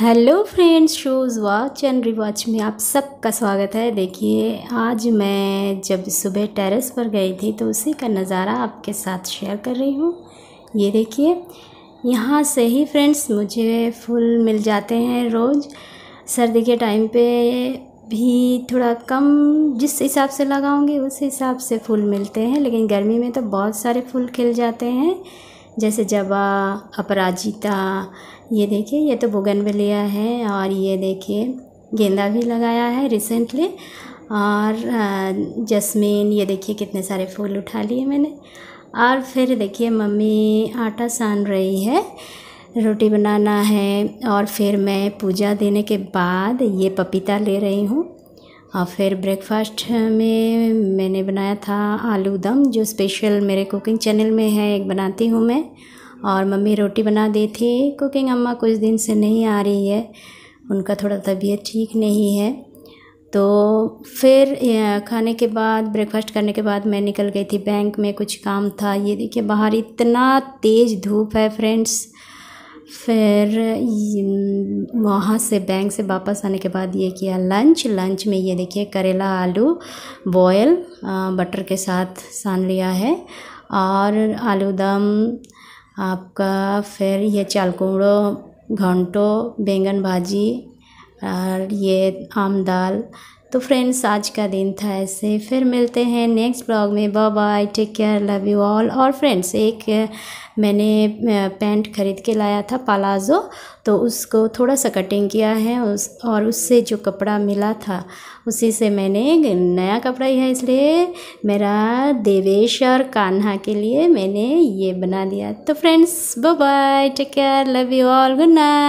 hello friends shoes watch and rewatch में आप सबका स्वागत है देखिए आज मैं जब सुबह टेरेस पर गई थी तो उसी का नज़ारा आपके साथ शेयर कर रही हूँ ये देखिए यहाँ से ही फ्रेंड्स मुझे फूल मिल जाते हैं रोज़ सर्दी के टाइम पे भी थोड़ा कम जिस हिसाब से लगाऊंगी उस हिसाब से फूल मिलते हैं लेकिन गर्मी में तो बहुत सारे फूल खिल जाते हैं जैसे जबा अपराजिता ये देखिए ये तो बोगनवेलिया है और ये देखिए गेंदा भी लगाया है रिसेंटली और जस्मीन ये देखिए कितने सारे फूल उठा लिए मैंने और फिर देखिए मम्मी आटा सान रही है रोटी बनाना है और फिर मैं पूजा देने के बाद ये पपीता ले रही हूँ और फिर ब्रेकफास्ट में मैंने बनाया था आलू दम जो स्पेशल मेरे कुकिंग चैनल में है एक बनाती हूँ मैं और मम्मी रोटी बना दी थी कुकिंग अम्मा कुछ दिन से नहीं आ रही है उनका थोड़ा तबीयत ठीक नहीं है तो फिर खाने के बाद ब्रेकफास्ट करने के बाद मैं निकल गई थी बैंक में कुछ काम था ये देखिए बाहर इतना तेज़ धूप है फ्रेंड्स फिर वहाँ से बैंक से वापस आने के बाद ये किया लंच लंच में ये देखिए करेला आलू बॉयल बटर के साथ सान लिया है और आलू दम आपका फिर ये चालकुमड़ो घंटो बैंगन भाजी और ये आम दाल तो फ्रेंड्स आज का दिन था ऐसे फिर मिलते हैं नेक्स्ट ब्लॉग में bye bye take care love you all और फ्रेंड्स एक मैंने पैंट खरीद के लाया था पलाजो तो उसको थोड़ा सा कटिंग किया है उस और उससे जो कपड़ा मिला था उसी से मैंने नया कपड़ा ही है इसलिए मेरा देवेश और कान्हा के लिए मैंने ये बना दिया तो friends bye bye take care love you all good night